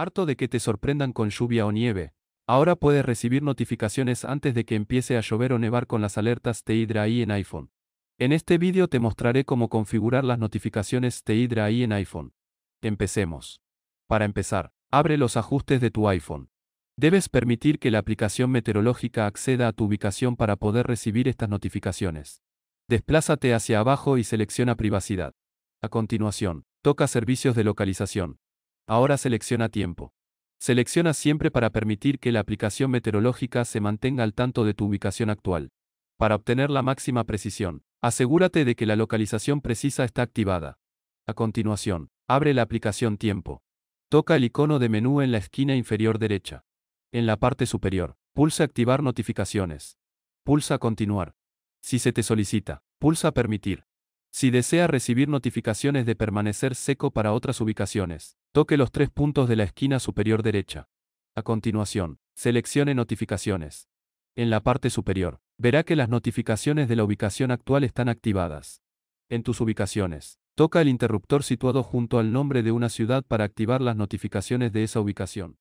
harto de que te sorprendan con lluvia o nieve. Ahora puedes recibir notificaciones antes de que empiece a llover o nevar con las alertas y en iPhone. En este vídeo te mostraré cómo configurar las notificaciones y en iPhone. Empecemos. Para empezar, abre los ajustes de tu iPhone. Debes permitir que la aplicación meteorológica acceda a tu ubicación para poder recibir estas notificaciones. Desplázate hacia abajo y selecciona privacidad. A continuación, toca Servicios de localización Ahora selecciona tiempo. Selecciona siempre para permitir que la aplicación meteorológica se mantenga al tanto de tu ubicación actual. Para obtener la máxima precisión, asegúrate de que la localización precisa está activada. A continuación, abre la aplicación Tiempo. Toca el icono de menú en la esquina inferior derecha. En la parte superior, pulsa Activar notificaciones. Pulsa Continuar. Si se te solicita, pulsa Permitir. Si desea recibir notificaciones de permanecer seco para otras ubicaciones, toque los tres puntos de la esquina superior derecha. A continuación, seleccione Notificaciones. En la parte superior, verá que las notificaciones de la ubicación actual están activadas. En tus ubicaciones, toca el interruptor situado junto al nombre de una ciudad para activar las notificaciones de esa ubicación.